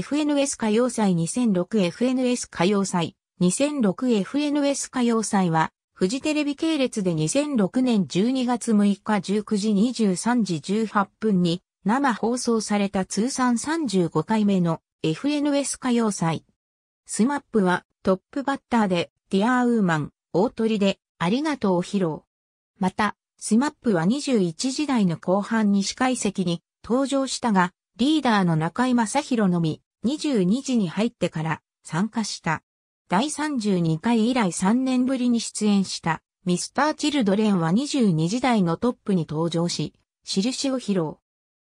FNS 歌謡祭 2006FNS 歌謡祭 2006FNS 歌謡祭は、フジテレビ系列で2006年12月6日19時23時18分に生放送された通算35回目の FNS 歌謡祭。スマップはトップバッターでディアーウーマン、大鳥でありがとうを披露。また、スマップは21時代の後半に司会席に登場したが、リーダーの中井正宏のみ、22時に入ってから参加した。第32回以来3年ぶりに出演したミスター・チルドレンは22時台のトップに登場し、印を披露。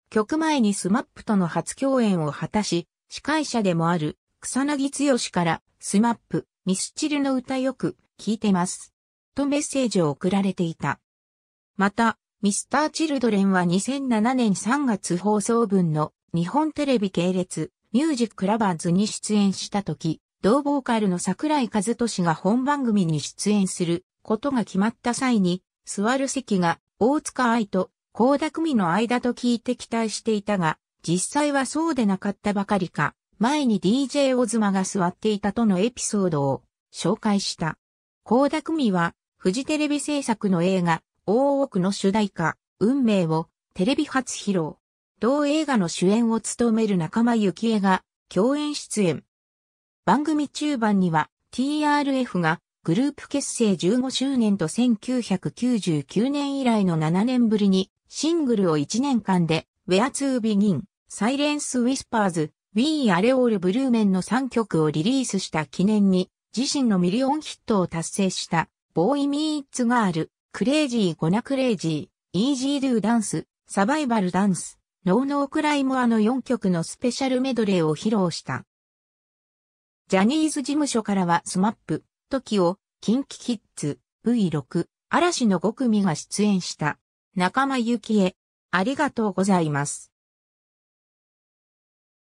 曲前にスマップとの初共演を果たし、司会者でもある草薙剛からスマップ、ミスチルの歌よく聴いてます。とメッセージを送られていた。また、ミスター・チルドレンは2007年3月放送分の日本テレビ系列ミュージックラバーズに出演した時、同ボーカルの桜井和俊が本番組に出演することが決まった際に、座る席が大塚愛と高田組の間と聞いて期待していたが、実際はそうでなかったばかりか、前に DJ オズマが座っていたとのエピソードを紹介した。高田組は、フジテレビ制作の映画、大奥の主題歌、運命をテレビ初披露。同映画の主演を務める仲間幸恵が共演出演。番組中盤には TRF がグループ結成15周年と1999年以来の7年ぶりにシングルを1年間で Where to Begin、Silence Whispers、We Are All Blue Men の3曲をリリースした記念に自身のミリオンヒットを達成したボーイ・ミー・ツ・ガール、クレイジー・ゴナ・クレイジー、イージー・ドゥ・ダンス、サバイバル・ダンス、ノーノークライモアの4曲のスペシャルメドレーを披露した。ジャニーズ事務所からはスマップ、キオ、キンキキッズ、V6、嵐の5組が出演した、仲間由紀恵、ありがとうございます。